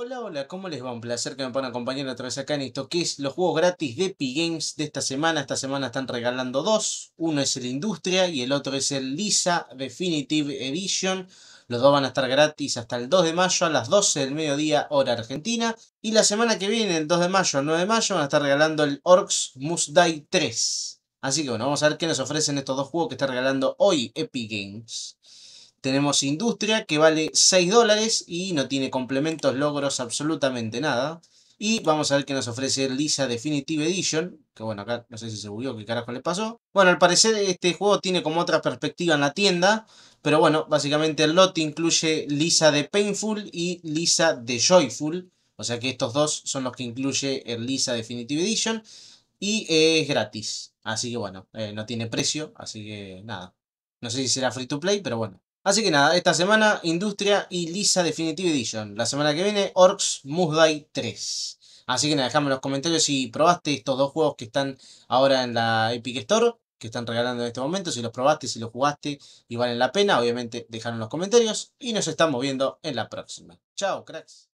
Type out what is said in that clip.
Hola, hola, ¿cómo les va? Un placer que me puedan acompañar otra vez acá en esto que es los juegos gratis de Epic games de esta semana. Esta semana están regalando dos. Uno es el Industria y el otro es el Lisa Definitive Edition. Los dos van a estar gratis hasta el 2 de mayo a las 12 del mediodía hora argentina. Y la semana que viene, el 2 de mayo al 9 de mayo, van a estar regalando el Orcs Must Die 3. Así que bueno, vamos a ver qué nos ofrecen estos dos juegos que está regalando hoy Epic Games. Tenemos industria que vale 6 dólares y no tiene complementos, logros, absolutamente nada. Y vamos a ver qué nos ofrece Lisa Definitive Edition. Que bueno, acá no sé si se bugueó, qué carajo le pasó. Bueno, al parecer este juego tiene como otra perspectiva en la tienda. Pero bueno, básicamente el lote incluye Lisa de Painful y Lisa de Joyful. O sea que estos dos son los que incluye el Lisa Definitive Edition. Y es gratis. Así que bueno, eh, no tiene precio. Así que nada. No sé si será free to play, pero bueno. Así que nada, esta semana Industria y Lisa Definitive Edition. La semana que viene Orcs Musday 3. Así que nada, dejame en los comentarios si probaste estos dos juegos que están ahora en la Epic Store, que están regalando en este momento, si los probaste, si los jugaste y valen la pena. Obviamente dejaron los comentarios y nos estamos viendo en la próxima. Chao, cracks.